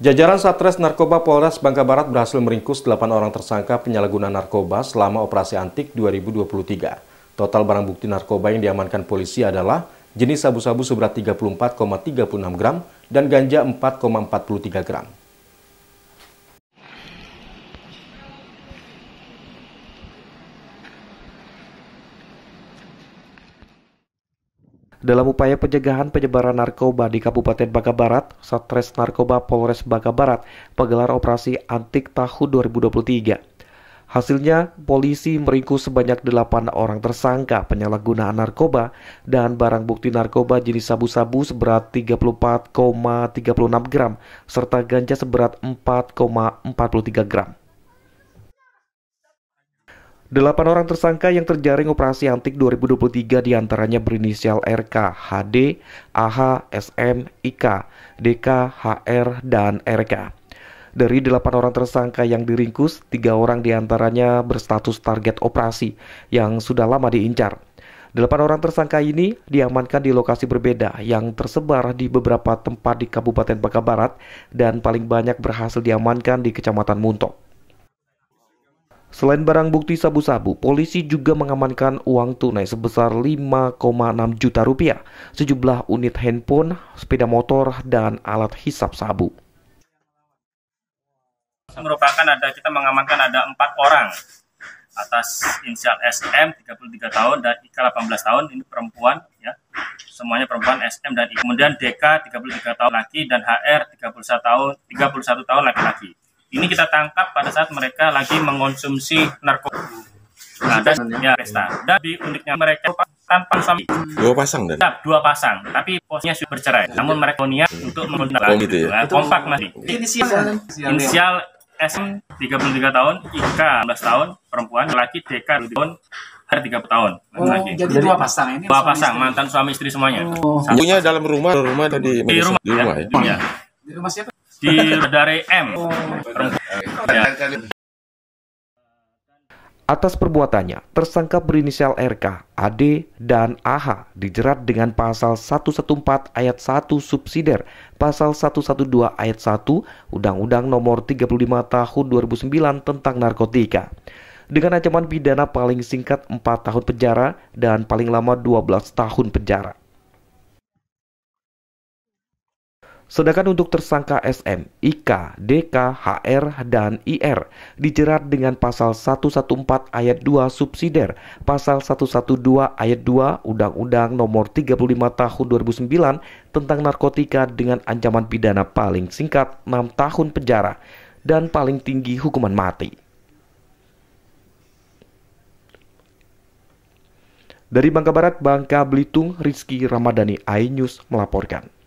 Jajaran Satres Narkoba Polres Bangka Barat berhasil meringkus 8 orang tersangka penyalahguna narkoba selama operasi antik 2023. Total barang bukti narkoba yang diamankan polisi adalah jenis sabu-sabu seberat 34,36 gram dan ganja 4,43 gram. Dalam upaya pencegahan penyebaran narkoba di Kabupaten Bangka Barat, Satres Narkoba Polres Bangka Barat menggelar operasi antik tahun 2023. Hasilnya, polisi meringkus sebanyak 8 orang tersangka penyalahgunaan narkoba dan barang bukti narkoba jenis sabu-sabu seberat 34,36 gram serta ganja seberat 4,43 gram. Delapan orang tersangka yang terjaring operasi antik 2023 diantaranya berinisial RK, HD, AH, SM, IK, DK, HR, dan RK. Dari delapan orang tersangka yang diringkus, tiga orang diantaranya berstatus target operasi yang sudah lama diincar. Delapan orang tersangka ini diamankan di lokasi berbeda yang tersebar di beberapa tempat di Kabupaten Baka Barat dan paling banyak berhasil diamankan di Kecamatan Muntok. Selain barang bukti sabu-sabu, polisi juga mengamankan uang tunai sebesar 5,6 juta rupiah, sejumlah unit handphone, sepeda motor, dan alat hisap sabu. Merupakan ada kita mengamankan ada empat orang atas inisial SM 33 tahun dan IK 18 tahun ini perempuan ya semuanya perempuan SM dan IK. kemudian DK 33 tahun laki dan HR 31 tahun 31 tahun laki-laki ini kita tangkap pada saat mereka lagi mengonsumsi narkoba. Nah, dan ya. ya, pesta. Dan di uniknya mereka tanpa suami. Dua pasang dan? dua pasang. Tapi posnya sudah bercerai. Namun mereka niat hmm. untuk menggunakan oh, gitu ya? Nah, kompak masih. Inisial. Kan? Inisial ya. SM 33 tahun, IK 16 tahun, perempuan, laki DK puluh tahun, hari 30 tahun. Oh, lagi. jadi dua pasang ini. Dua pasang istri. mantan suami istri semuanya. Oh. Punya dalam rumah, rumah tadi di rumah, di rumah ya. ya. Di rumah siapa? di dari M. Oh. Atas perbuatannya, tersangka berinisial RK, AD, dan AH dijerat dengan pasal 114 ayat 1 subsider, pasal 112 ayat 1 Undang-Undang Nomor 35 Tahun 2009 tentang narkotika dengan ancaman pidana paling singkat 4 tahun penjara dan paling lama 12 tahun penjara. Sedangkan untuk tersangka SM, IK, DK, HR, dan IR dijerat dengan pasal 114 ayat 2 subsidiar, pasal 112 ayat 2 Undang-Undang Nomor 35 Tahun 2009 tentang narkotika dengan ancaman pidana paling singkat 6 tahun penjara dan paling tinggi hukuman mati. Dari Bangka Barat, Bangka Belitung, Rizky Ramadhani, iNews melaporkan.